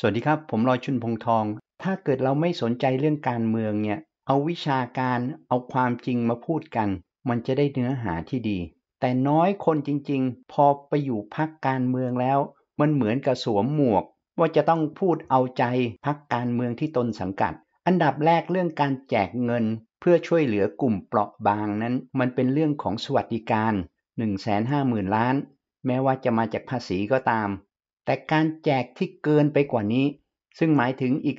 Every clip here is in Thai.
สวัสดีครับ ผมลอยชุนพงทอง ถ้าเกิดเราไม่สนใจเรื่องการเมืองเนี่ย เอาวิชาการเอาความจริงมาพูดกัน มันจะได้เนื้อหาที่ดี แต่น้อยคนจริงๆ พอไปอยู่พักการเมืองแล้ว มันเหมือนกับสวมหมวก ว่าจะต้องพูดเอาใจพักการเมืองที่ตนสังกัด อันดับแรกเรื่องการแจกเงิน เพื่อช่วยเหลือกลุ่มเปราะบางนั้น มันเป็นเรื่องของสวัสดิการ1 5 0 0 0 0ล้านแม้ว่าจะมาจากภาษีก็ตามแต่การแจกที่เกินไปกว่านี้ ซึ่งหมายถึงอีก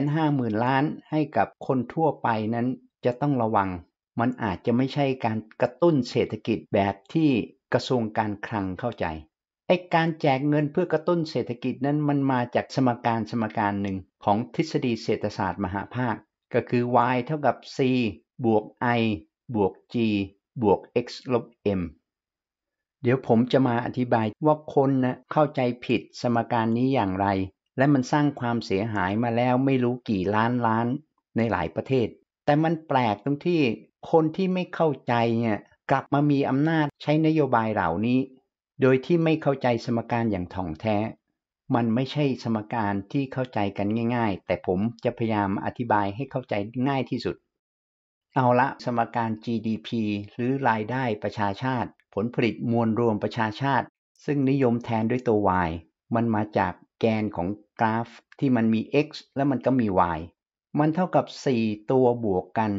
350,000 ล้านให้กับคนทั่วไปนั้นจะต้องระวัง มันอาจจะไม่ใช่การกระตุ้นเศรษฐกิจแบบที่กระทรวงการคลังเข้าใจ ไอการแจกเงินเพื่อกระตุ้นเศรษฐกิจนั้นมันมาจากสมการสมการหนึ่งของทฤษฎีเศรษฐศาสตร์มหาภาค ก็คือ y เท่ากับ c บวก i บวก g บวก x ลบ m เดี๋ยวผมจะมาอธิบายว่าคนนะเข้าใจผิดสมการนี้อย่างไร และมันสร้างความเสียหายมาแล้วไม่รู้กี่ล้านล้านในหลายประเทศ แต่มันแปลกตรงที่คนที่ไม่เข้าใจเนี่ยกลับมามีอำนาจใช้นโยบายเหล่านี้ โดยที่ไม่เข้าใจสมการอย่างถ่องแท้ มันไม่ใช่สมการที่เข้าใจกันง่าย ๆ แต่ผมจะพยายามอธิบายให้เข้าใจง่ายที่สุด เอาละสมการ GDP หรือรายได้ประชาชาติผลผลิตมวลรวมประชาชาติ ซึ่งนิยมแทนด้วยตัว y มันมาจากแกนของกราฟที่มันมี x แล้วมันก็มี y มันเท่ากับ 4 ตัวบวกกัน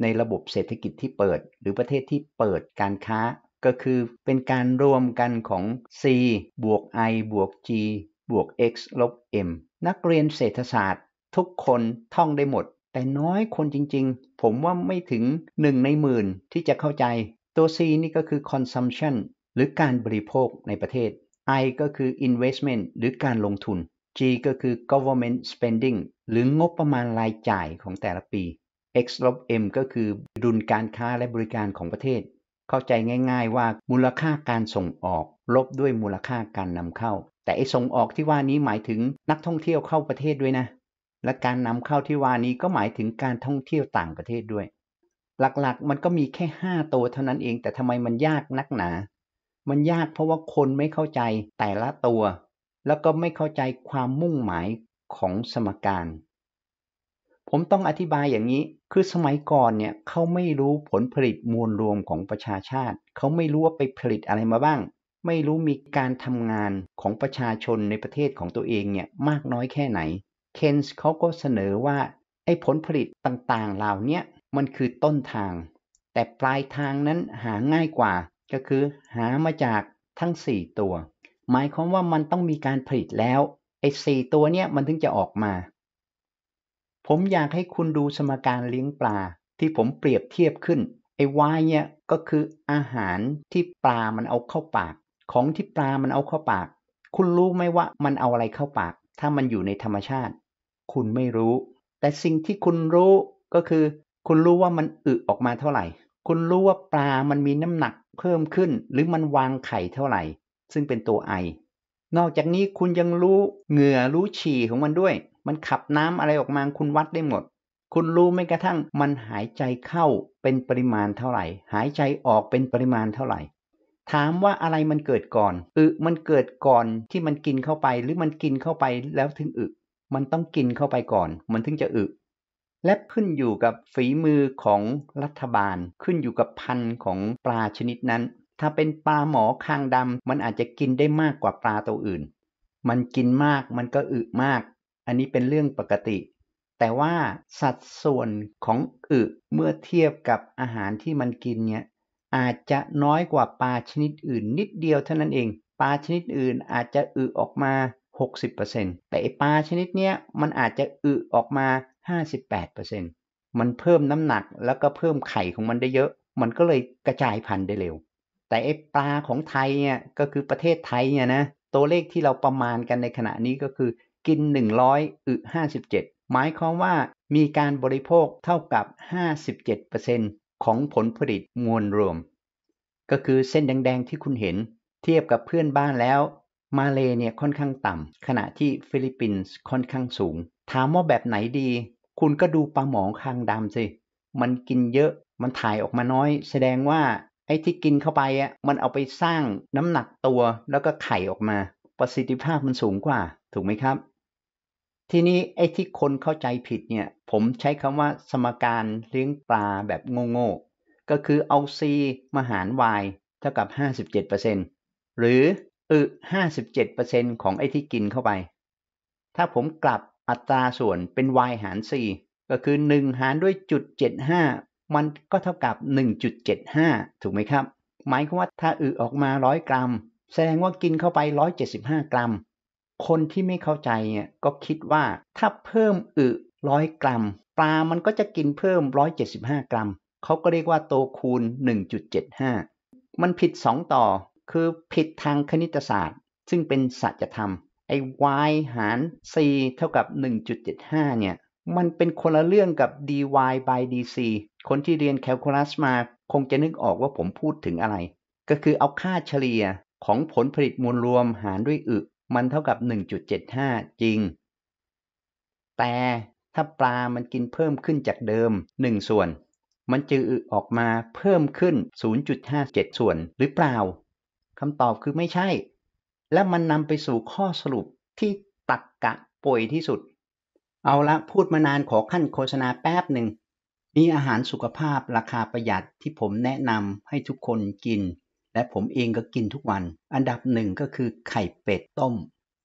ในระบบเศรษฐกิจที่เปิด หรือประเทศที่เปิดการค้า ก็คือเป็นการรวมกันของ c บวก i บวก g บวก x ลบ m นักเรียนเศรษฐศาสตร์ ทุกคนท่องได้หมด แต่น้อยคนจริงๆ ผมว่าไม่ถึงหนึ่งในหมื่นที่จะเข้าใจตัว C นี่ก็คือ consumption หรือการบริโภคในประเทศ I ก็คือ investment หรือการลงทุน G ก็คือ government spending หรืองบประมาณรายจ่ายของแต่ละปี X ลบ M ก็คือดุลการค้าและบริการของประเทศ เข้าใจง่าย ๆ ว่ามูลค่าการส่งออกลบด้วยมูลค่าการนำเข้า แต่ไอ้ส่งออกที่ว่านี้หมายถึงนักท่องเที่ยวเข้าประเทศด้วยนะ และการนำเข้าที่ว่านี้ก็หมายถึงการท่องเที่ยวต่างประเทศด้วยหลัก ๆ มันก็มีแค่ห้าตัวเท่านั้นเองแต่ทำไมมันยากนักหนา มันยากเพราะว่าคนไม่เข้าใจแต่ละตัว แล้วก็ไม่เข้าใจความมุ่งหมายของสมการ ผมต้องอธิบายอย่างนี้ คือสมัยก่อนเนี่ยเขาไม่รู้ผลผลิตมวลรวมของประชาชาติ เขาไม่รู้ว่าไปผลิตอะไรมาบ้าง ไม่รู้มีการทำงานของประชาชนในประเทศของตัวเองเนี่ยมากน้อยแค่ไหนเคนส์เขาก็เสนอว่าไอ้ผลผลิตต่างๆ เหล่านี้มันคือต้นทาง แต่ปลายทางนั้นหาง่ายกว่า ก็คือ หามาจากทั้ง 4 ตัวหมายความว่ามันต้องมีการผลิตแล้ว ไอ้สี่ตัวเนี้ยมันถึงจะออกมา ผมอยากให้คุณดู สมการเลี้ยงปลาที่ผมเปรียบเทียบขึ้นไอ้วายเนี่ยก็คือ อาหารที่ปลามันเอาเข้าปาก ของที่ปลามันเอาเข้าปาก คุณรู้ไหมว่ามันเอาอะไรเข้าปาก ถ้ามันอยู่ในธรรมชาติ คุณไม่รู้ แต่สิ่งที่คุณรู้ก็คือคุณรู้ว่ามันอึออกมาเท่าไหร่ คุณรู้ว่าปลามันมีน้ำหนักเพิ่มขึ้น หรือมันวางไข่เท่าไหร่ ซึ่งเป็นตัวไอ นอกจากนี้คุณยังรู้เหงื่อรู้ฉี่ของมันด้วย มันขับน้ำอะไรออกมาคุณวัดได้หมด คุณรู้ไม่กระทั่งมันหายใจเข้าเป็นปริมาณเท่าไหร่ หายใจออกเป็นปริมาณเท่าไหร่ ถามว่าอะไรมันเกิดก่อน อึมันเกิดก่อนที่มันกินเข้าไป หรือมันกินเข้าไปแล้วถึงอึ มันต้องกินเข้าไปก่อน มันถึงจะอึและขึ้นอยู่กับฝีมือของรัฐบาล ขึ้นอยู่กับพันธุ์ของปลาชนิดนั้น ถ้าเป็นปลาหมอคางดำมันอาจจะกินได้มากกว่าปลาตัวอื่น มันกินมาก มันก็อึมาก อันนี้เป็นเรื่องปกติ แต่ว่าสัดส่วนของอึเมื่อเทียบกับอาหารที่มันกินเนี่ย อาจจะน้อยกว่าปลาชนิดอื่น นิดเดียวเท่านั้นเอง ปลาชนิดอื่นอาจจะอึออกมา60%แต่ปลาชนิดเนี้ยมันอาจจะอึออกมาห้าสิบแปดเปอร์เซ็นมันเพิ่มน้ำหนักแล้วก็เพิ่มไข่ของมันได้เยอะ มันก็เลยกระจายพันธุ์ได้เร็ว แต่ไอปลาของไทยเนี่ยก็คือประเทศไทยเนี่ยนะตัวเลขที่เราประมาณกันในขณะนี้ก็คือกิน 100 อึ 57 หมายความว่ามีการบริโภคเท่ากับ 57%ของผลผลิตมวลรวม ก็คือเส้นแดงๆที่คุณเห็นเทียบกับเพื่อนบ้านแล้วมาเลเนี่ยค่อนข้างต่ำขณะที่ฟิลิปปินส์ค่อนข้างสูง ถามว่าแบบไหนดีคุณก็ดูปลาหมองคางดำสิ มันกินเยอะ มันถ่ายออกมาน้อย แสดงว่าไอ้ที่กินเข้าไปอ่ะมันเอาไปสร้างน้ำหนักตัว แล้วก็ไข่ออกมาประสิทธิภาพมันสูงกว่าถูกไหมครับ ทีนี้ไอ้ที่คนเข้าใจผิดเนี่ยผมใช้คำว่า สมการเลี้ยงปลาแบบโง่ๆก็คือเอา c มาหาร y เท่ากับ 57%หรืออึ57%ของไอ้ที่กินเข้าไป ถ้าผมกลับอัตราส่วนเป็น y หาร 4 ก็คือ 1 หารด้วยจุด75 มันก็เท่ากับ 1.75 ถูกไหมครับ หมายความว่าถ้าอึออกมา 100 กรัม แสดงว่ากินเข้าไป 175 กรัม คนที่ไม่เข้าใจเนี่ย ก็คิดว่าถ้าเพิ่มอึ100 กรัม ปลา มันก็จะกินเพิ่ม 175 กรัม เขาก็เรียกว่าโตคูณ 1.75 มันผิด 2 ต่อ คือผิดทางคณิตศาสตร์ ซึ่งเป็นสัจธรรมไอ้ y หาร c เท่ากับ 1.75 เนี่ย มันเป็นคนละเรื่องกับ dy by dc คนที่เรียนแคลคูลัสมาคงจะนึกออกว่าผมพูดถึงอะไร ก็คือเอาค่าเฉลี่ยของผลผลิตมวลรวมหารด้วยอึมันเท่ากับ 1.75 จริง แต่ถ้าปลามันกินเพิ่มขึ้นจากเดิม 1 ส่วน มันจะอึออกมาเพิ่มขึ้น 0.57 ส่วนหรือเปล่า คำตอบคือไม่ใช่และมันนำไปสู่ข้อสรุปที่ตักกะป่วยที่สุด เอาละพูดมานานขอขั้นโฆษณาแป๊บหนึ่ง มีอาหารสุขภาพราคาประหยัดที่ผมแนะนำให้ทุกคนกิน และผมเองก็กินทุกวัน อันดับหนึ่งก็คือไข่เป็ดต้ม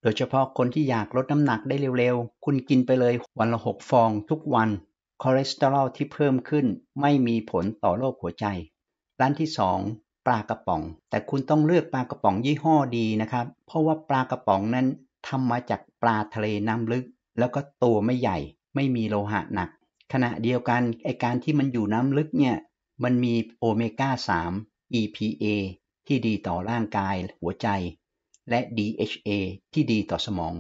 โดยเฉพาะคนที่อยากลดน้ำหนักได้เร็วๆ คุณกินไปเลยวันละหกฟองทุกวัน คอเลสเตอรอลที่เพิ่มขึ้นไม่มีผลต่อโรคหัวใจร้านที่สองปลากระป๋อง แต่คุณต้องเลือกปลากระป๋องยี่ห้อดีนะครับ เพราะว่าปลากระป๋องนั้นทำมาจากปลาทะเลน้ำลึก แล้วก็ตัวไม่ใหญ่ ไม่มีโลหะหนัก ขณะเดียวกันไอการที่มันอยู่น้ำลึกเนี่ย มันมีโอเมก้า3 EPA ที่ดีต่อร่างกายหัวใจ และ DHA ที่ดีต่อสมอง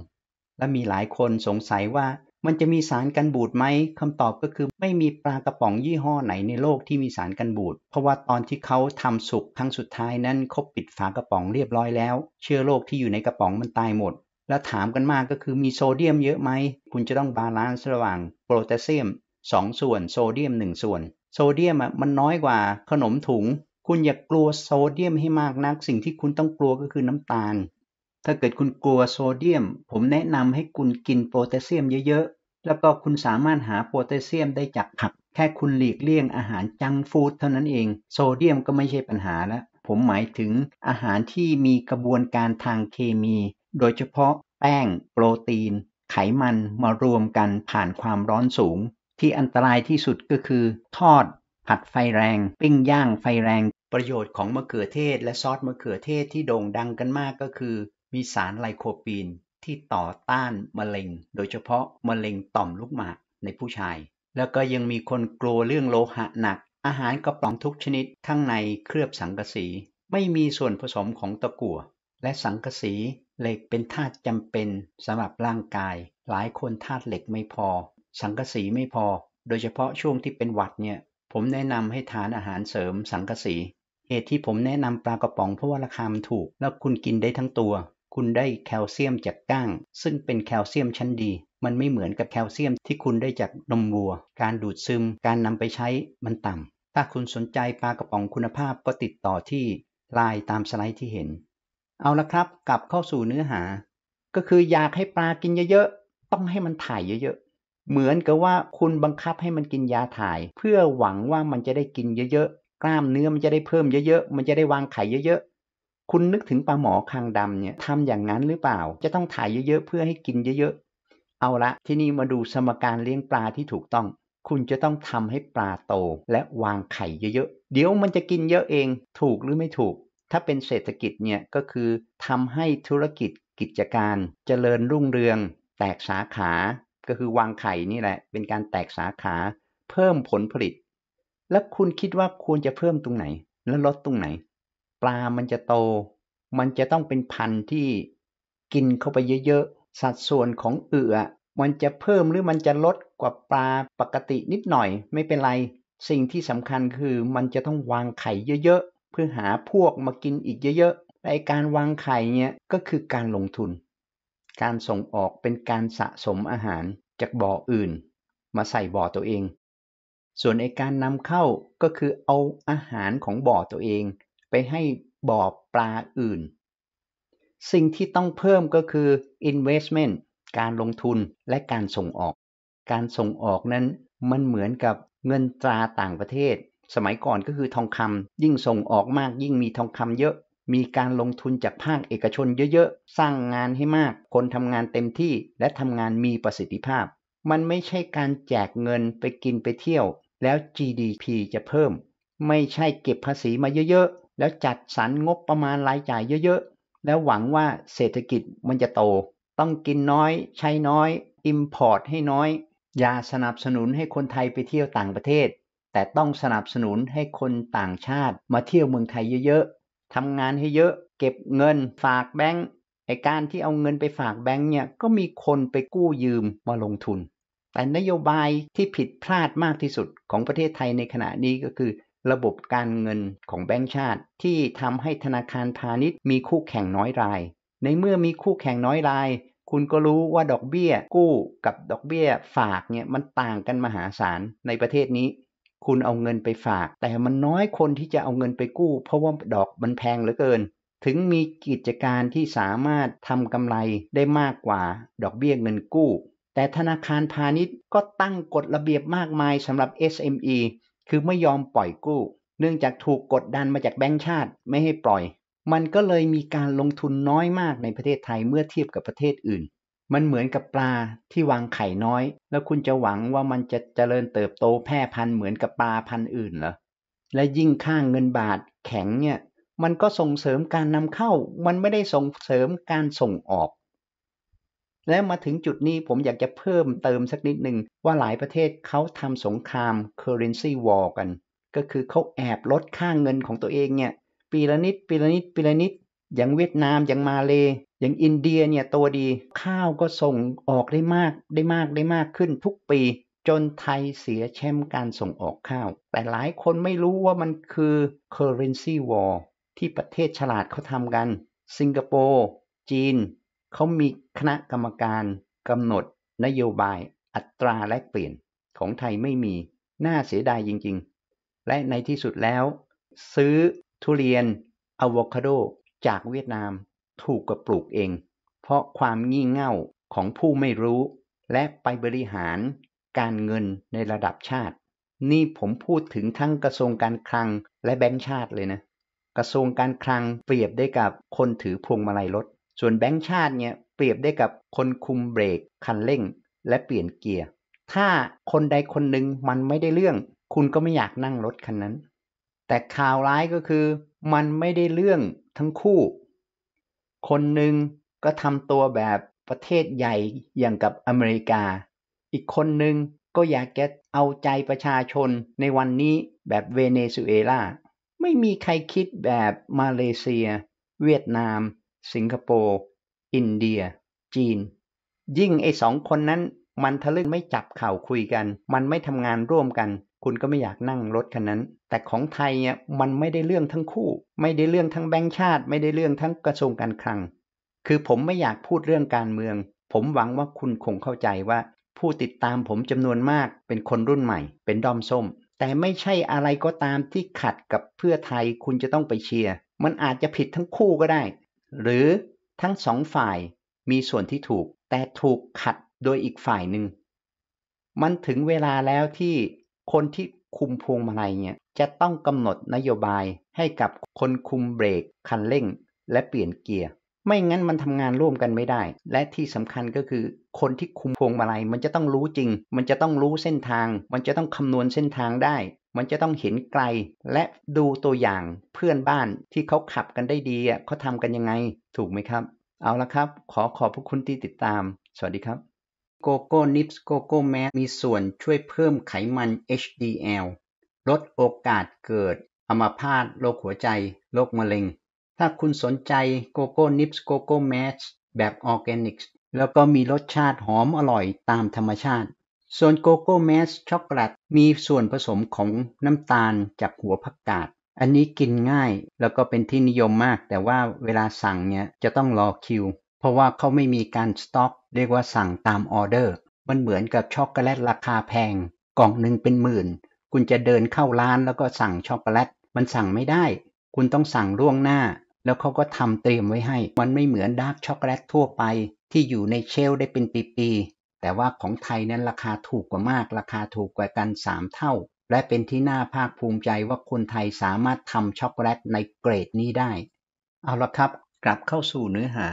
และมีหลายคนสงสัยว่ามันจะมีสารกันบูดไหม คำตอบก็คือไม่มีปลากระป๋องยี่ห้อไหนในโลกที่มีสารกันบูด เพราะว่าตอนที่เขาทำสุกครั้งสุดท้ายนั้นเขาปิดฝากระป๋องเรียบร้อยแล้ว เชื้อโรคที่อยู่ในกระป๋องมันตายหมด แล้วถามกันมากก็คือมีโซเดียมเยอะไหม คุณจะต้องบาลานซ์ระหว่างโปรแทสเซียม 2 ส่วนโซเดียม 1 ส่วน โซเดียมอ่ะมันน้อยกว่า ขนมถุงคุณอย่ากกลัวโซเดียมให้มากนักสิ่งที่คุณต้องกลัวก็คือน้ำตาลถ้าเกิดคุณกลัวโซเดียม ผมแนะนำให้คุณกินโพแทสเซียมเยอะๆ แล้วก็คุณสามารถหาโพแทสเซียมได้จากผัก แค่คุณหลีกเลี่ยงอาหารจังฟู้ดเท่านั้นเอง โซเดียมก็ไม่ใช่ปัญหาแล้ว ผมหมายถึงอาหารที่มีกระบวนการทางเคมี โดยเฉพาะแป้ง โปรตีน ไขมันมารวมกันผ่านความร้อนสูง ที่อันตรายที่สุดก็คือ ทอด ผัดไฟแรง ปิ้งย่างไฟแรง ประโยชน์ของมะเขือเทศ และซอสมะเขือเทศที่โด่งดังกันมากก็คือมีสารไลโคปีนที่ต่อต้านมะเร็ง โดยเฉพาะมะเร็งต่อมลูกหมากในผู้ชาย แล้วก็ยังมีคนกลัวเรื่องโลหะหนัก อาหารกระป๋องทุกชนิดข้างในเคลือบสังกะสี ไม่มีส่วนผสมของตะกั่ว และสังกะสีเหล็กเป็นธาตุจำเป็นสำหรับร่างกาย หลายคนธาตุเหล็กไม่พอ สังกะสีไม่พอ โดยเฉพาะช่วงที่เป็นหวัดเนี่ย ผมแนะนำให้ทานอาหารเสริมสังกะสี เหตุที่ผมแนะนำปลากระป๋องเพราะว่าราคามันถูก แล้วคุณกินได้ทั้งตัวคุณได้แคลเซียมจากก้าง ซึ่งเป็นแคลเซียมชั้นดี มันไม่เหมือนกับแคลเซียมที่คุณได้จากนมวัว การดูดซึม การนำไปใช้มันต่ำถ้าคุณสนใจปลากระป๋องคุณภาพก็ติดต่อที่ไลน์ตามสไลด์ที่เห็น เอาละครับกลับเข้าสู่เนื้อหา ก็คืออยากให้ปลากินเยอะๆต้องให้มันถ่ายเยอะๆเหมือนกับว่าคุณบังคับให้มันกินยาถ่าย เพื่อหวังว่ามันจะได้กินเยอะๆกล้ามเนื้อมันจะได้เพิ่มเยอะๆมันจะได้วางไข่เยอะๆคุณนึกถึงปลาหมอคางดำเนี่ยทำอย่างนั้นหรือเปล่า จะต้องถ่ายเยอะๆเพื่อให้กินเยอะๆเอาละที่นี่มาดูสมการเลี้ยงปลาที่ถูกต้อง คุณจะต้องทำให้ปลาโตและวางไข่เยอะๆเดี๋ยวมันจะกินเยอะเองถูกหรือไม่ถูก ถ้าเป็นเศรษฐกิจเนี่ยก็คือทำให้ธุรกิจกิจการจเจริญรุ่งเรือง แตกสาขาก็คือวางไข่นี่แหละ เป็นการแตกสาขา เพิ่มผลผลิต แล้วคุณคิดว่าควรจะเพิ่มตรงไหนและลดตรงไหนปลา มันจะโต มันจะต้องเป็นพันธุ์ที่กินเข้าไปเยอะๆ สัดส่วนของเอือมันจะเพิ่มหรือมันจะลดกว่าปลาปกตินิดหน่อยไม่เป็นไร สิ่งที่สำคัญคือมันจะต้องวางไข่เยอะๆ เพื่อหาพวกมากินอีกเยอะๆ ในการวางไข่เนี่ยก็คือการลงทุน การส่งออกเป็นการสะสมอาหารจากบ่ออื่นมาใส่บ่อตัวเอง ส่วนไอการนำเข้าก็คือเอาอาหารของบ่อตัวเองไปให้บ่อปลาอื่น สิ่งที่ต้องเพิ่มก็คือ investment การลงทุนและการส่งออก การส่งออกนั้นมันเหมือนกับเงินตราต่างประเทศ สมัยก่อนก็คือทองคำยิ่งส่งออกมากยิ่งมีทองคำเยอะ มีการลงทุนจากภาคเอกชนเยอะๆ สร้างงานให้มาก คนทำงานเต็มที่และทำงานมีประสิทธิภาพ มันไม่ใช่การแจกเงินไปกินไปเที่ยว แล้ว GDP จะเพิ่ม ไม่ใช่เก็บภาษีมาเยอะแล้วจัดสรรงบประมาณรายจ่ายเยอะๆ แล้วหวังว่าเศรษฐกิจมันจะโต ต้องกินน้อย ใช้น้อย อิมพอร์ตให้น้อย อย่าสนับสนุนให้คนไทยไปเที่ยวต่างประเทศ แต่ต้องสนับสนุนให้คนต่างชาติมาเที่ยวเมืองไทยเยอะๆทำงานให้เยอะ เก็บเงินฝากแบงก์ไอการที่เอาเงินไปฝากแบงก์เนี่ยก็มีคนไปกู้ยืมมาลงทุน แต่นโยบายที่ผิดพลาดมากที่สุดของประเทศไทยในขณะนี้ก็คือระบบการเงินของแบงก์ชาติ ที่ทำให้ธนาคารพาณิชย์มีคู่แข่งน้อยราย ในเมื่อมีคู่แข่งน้อยราย คุณก็รู้ว่าดอกเบี้ยกู้กับดอกเบี้ย ฝากเนี่ยมันต่างกันมหาศาล ในประเทศนี้ คุณเอาเงินไปฝาก แต่มันน้อยคนที่จะเอาเงินไปกู้เพราะว่าดอกมันแพงเหลือเกิน ถึงมีกิจการที่สามารถทำกำไรได้มากกว่า ดอกเบี้ยเงินกู้ แต่ธนาคารพาณิชย์ก็ตั้งกฎระเบียบมากมายสำหรับ SME คือไม่ยอมปล่อยกู้เนื่องจากถูกกดดันมาจากแบงก์ชาติไม่ให้ปล่อย มันก็เลยมีการลงทุนน้อยมากในประเทศไทยเมื่อเทียบกับประเทศอื่น มันเหมือนกับปลาที่วางไข่น้อย แล้วคุณจะหวังว่ามันจะเจริญเติบโตแพร่พันธุ์เหมือนกับปลาพันธุ์อื่นเหรอและยิ่งข้างเงินบาทแข็งเนี่ยมันก็ส่งเสริมการนำเข้า มันไม่ได้ส่งเสริมการส่งออกและมาถึงจุดนี้ผมอยากจะเพิ่มเติมสักนิดหนึ่งว่าหลายประเทศเขาทำสงคราม currency war กัน ก็คือเขาแอบลดค่างเงินของตัวเองเนี่ยปีละนิดปีละนิดปีละนิด อย่างเวียดนามอย่างมาเลยอย่างอินเดียเนี่ยตัวดีข้าวก็ส่งออกได้มากได้มากได้มากขึ้นทุกปีจนไทยเสียแชมป์การส่งออกข้าว แต่หลายคนไม่รู้ว่ามันคือ currency war ที่ประเทศฉลาดเขาทำกันสิงคโปร์จีนเขามีคณะกรรมการ กำหนด นโยบาย อัตราแลกเปลี่ยนของไทยไม่มี น่าเสียดายจริงๆ และในที่สุดแล้ว ซื้อทุเรียนอะโวคาโด จากเวียดนาม ถูกกว่าปลูกเอง เพราะความงี่เง่าของผู้ไม่รู้ และไปบริหารการเงินในระดับชาติ นี่ผมพูดถึงทั้งกระทรวงการคลังและแบงค์ชาติเลยนะกระทรวงการคลังเปรียบได้กับคนถือพวงมาลัยรถส่วนแบงค์ชาติเนี่ยเปรียบได้กับคนคุมเบรกคันเร่งและเปลี่ยนเกียร์ถ้าคนใดคนหนึ่งมันไม่ได้เรื่องคุณก็ไม่อยากนั่งรถคันนั้น แต่ข่าวร้ายก็คือมันไม่ได้เรื่องทั้งคู่ คนหนึ่งก็ทำตัวแบบประเทศใหญ่อย่างกับอเมริกาอีกคนหนึ่งก็อยากจะเอาใจประชาชนในวันนี้แบบเวเนซุเอลาไม่มีใครคิดแบบมาเลเซีย เวียดนามสิงคโปร์ อินเดีย จีน ยิ่งไอ้สองคนนั้น มันทะลึ่งไม่จับเข่าคุยกัน มันไม่ทำงานร่วมกัน คุณก็ไม่อยากนั่งรถคันนั้น แต่ของไทยเนี่ยมันไม่ได้เรื่องทั้งคู่ ไม่ได้เรื่องทั้งแบงค์ชาติ ไม่ได้เรื่องทั้งกระทรวงการคลัง คือผมไม่อยากพูดเรื่องการเมือง ผมหวังว่าคุณคงเข้าใจว่า ผู้ติดตามผมจำนวนมาก เป็นคนรุ่นใหม่ เป็นดอมส้ม แต่ไม่ใช่อะไรก็ตามที่ขัดกับเพื่อไทยคุณจะต้องไปเชียร์ มันอาจจะผิดทั้งคู่ก็ได้หรือทั้งสองฝ่ายมีส่วนที่ถูก แต่ถูกขัดโดยอีกฝ่ายหนึ่งมันถึงเวลาแล้วที่คนที่คุมพวงมาลัยเนี่ย จะต้องกำหนดนโยบายให้กับคนคุมเบรกคันเร่งและเปลี่ยนเกียร์ไม่งั้นมันทำงานร่วมกันไม่ได้ และที่สำคัญก็คือ คนที่คุมพวงมาลัยมันจะต้องรู้จริง มันจะต้องรู้เส้นทาง มันจะต้องคำนวณเส้นทางได้มันจะต้องเห็นไกลและดูตัวอย่างเพื่อนบ้านที่เขาขับกันได้ดีอ่ะเขาทำกันยังไง ถูกไหมครับ เอาละครับ ขอขอบพระคุณที่ติดตาม สวัสดีครับโกโก้นิปส์โกโก้แมสมีส่วนช่วยเพิ่มไขมัน HDL ลดโอกาสเกิดอัมาพาตโรคหัวใจโรคมะเร็ง ถ้าคุณสนใจโกโก้นิปส์โกโก้แมสแบบออร์แกนิกแล้วก็มีรสชาติหอมอร่อยตามธรรมชาติส่วนโกโก้เมสช็อกโกแลตมีส่วนผสมของน้ำตาลจากหัวผักกาด อันนี้กินง่ายแล้วก็เป็นที่นิยมมาก แต่ว่าเวลาสั่งเนี่ยจะต้องรอคิว เพราะว่าเขาไม่มีการสต็อกเรียกว่าสั่งตามออเดอร์ มันเหมือนกับช็อกโกแลตราคาแพง กล่องหนึ่งเป็นหมื่น คุณจะเดินเข้าร้านแล้วก็สั่งช็อกโกแลตมันสั่งไม่ได้ คุณต้องสั่งล่วงหน้า แล้วเขาก็ทำเตรียมไว้ให้มันไม่เหมือนดาร์กช็อกโกแลตทั่วไปที่อยู่ในเชลได้เป็นปีๆแต่ว่าของไทยนั้นราคาถูกกว่ามาก ราคาถูกกว่ากัน 3 เท่า และเป็นที่น่าภาคภูมิใจว่าคนไทยสามารถทำช็อกโกแลตในเกรดนี้ได้ เอาละครับ กลับเข้าสู่เนื้อหา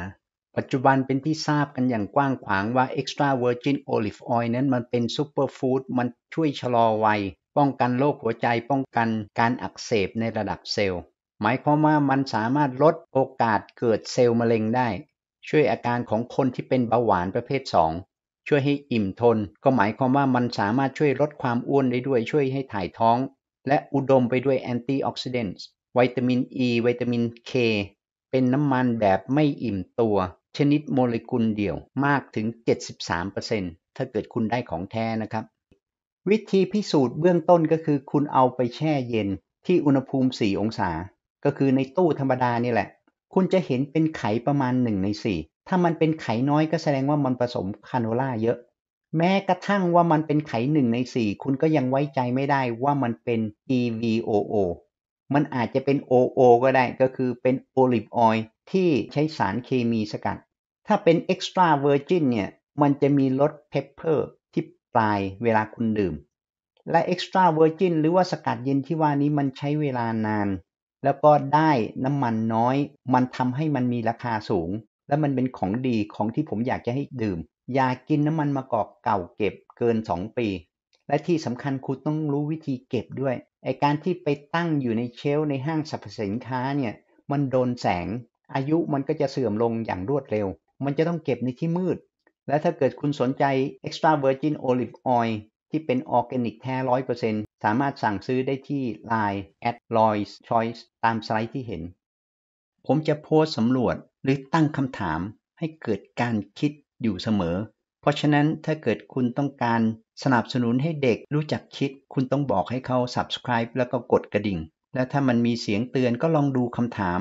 ปัจจุบันเป็นที่ทราบกันอย่างกว้างขวางว่า extra virgin olive oil นั้นมันเป็นซูเปอร์ฟู้ด มันช่วยชะลอวัย ป้องกันโรคหัวใจ ป้องกันการอักเสบในระดับเซลล์ หมายความว่ามันสามารถลดโอกาสเกิดเซลล์มะเร็งได้ ช่วยอาการของคนที่เป็นเบาหวานประเภท 2ช่วยให้อิ่มทน ก็หมายความว่ามันสามารถช่วยลดความอ้วนได้ด้วย ช่วยให้ถ่ายท้อง และอุดมไปด้วยแอนตี้ออกซิเดนต์วิตามินอีวิตามินเคเป็นน้ำมันแบบไม่อิ่มตัว ชนิดโมเลกุลเดี่ยวมากถึง 73%ถ้าเกิดคุณได้ของแท้นะครับ วิธีพิสูจน์เบื้องต้นก็คือคุณเอาไปแช่เย็นที่อุณหภูมิ 4 องศา ก็คือในตู้ธรรมดานี่แหละ คุณจะเห็นเป็นไขประมาณ1ในถ้ามันเป็นไขน้อยก็แสดงว่ามันผสมคาโนล่าเยอะ แม้กระทั่งว่ามันเป็นไขหนึ่งในสี่คุณก็ยังไว้ใจไม่ได้ว่ามันเป็น EVOO มันอาจจะเป็น OO ก็ได้ก็คือเป็นโอลิฟออยล์ที่ใช้สารเคมีสกัด ถ้าเป็น extra virgin เนี่ย มันจะมีรสเพปเปอร์ที่ปลายเวลาคุณดื่ม และ extra virgin หรือว่าสกัดเย็นที่ว่านี้มันใช้เวลานาน แล้วก็ได้น้ำมันน้อย มันทำให้มันมีราคาสูงแล้วมันเป็นของดีของที่ผมอยากจะให้ดื่มอย่ากินน้ำมันมะกอกเก่าเก็บเกิน 2 ปี และที่สำคัญคุณต้องรู้วิธีเก็บด้วยไอการที่ไปตั้งอยู่ในเชลในห้างสรรพสินค้าเนี่ยมันโดนแสง อายุมันก็จะเสื่อมลงอย่างรวดเร็ว มันจะต้องเก็บในที่มืด และถ้าเกิดคุณสนใจ extra virgin olive oil ที่เป็นออร์แกนิกแท้ร้อยเปอร์เซ็นต์สามารถสั่งซื้อได้ที่ Line at l o y s Choice ตามสไลด์ที่เห็นผมจะโพสสำรวจหรือตั้งคำถามให้เกิดการคิดอยู่เสมอ เพราะฉะนั้นถ้าเกิดคุณต้องการสนับสนุนให้เด็กรู้จักคิด คุณต้องบอกให้เขา subscribe แล้วก็กดกระดิ่ง และถ้ามันมีเสียงเตือนก็ลองดูคำถาม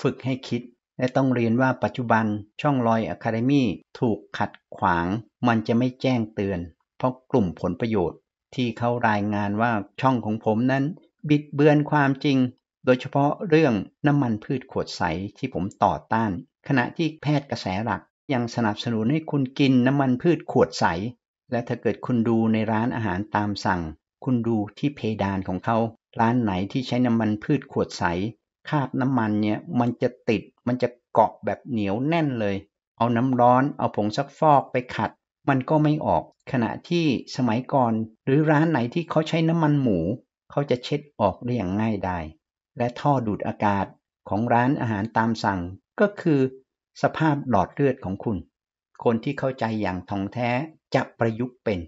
ฝึกให้คิด และต้องเรียนว่าปัจจุบันช่องลอยอะคาเดมี่ถูกขัดขวาง มันจะไม่แจ้งเตือนเพราะกลุ่มผลประโยชน์ ที่เขารายงานว่าช่องของผมนั้น บิดเบือนความจริงโดยเฉพาะเรื่องน้ำมันพืชขวดใสที่ผมต่อต้าน ขณะที่แพทย์กระแสหลักยังสนับสนุนให้คุณกินน้ำมันพืชขวดใส และถ้าเกิดคุณดูในร้านอาหารตามสั่ง คุณดูที่เพดานของเขาร้านไหนที่ใช้น้ำมันพืชขวดใสคาบน้ำมันเนี่ยมันจะติดมันจะเกาะแบบเหนียวแน่นเลย เอาน้ำร้อนเอาผงซักฟอกไปขัดมันก็ไม่ออก ขณะที่สมัยก่อนหรือร้านไหนที่เขาใช้น้ำมันหมู เขาจะเช็ดออกได้อย่างง่ายดายและท่อดูดอากาศของร้านอาหารตามสั่งก็คือสภาพหลอดเลือดของคุณ คนที่เข้าใจอย่างท่องแท้จะประยุกต์เป็น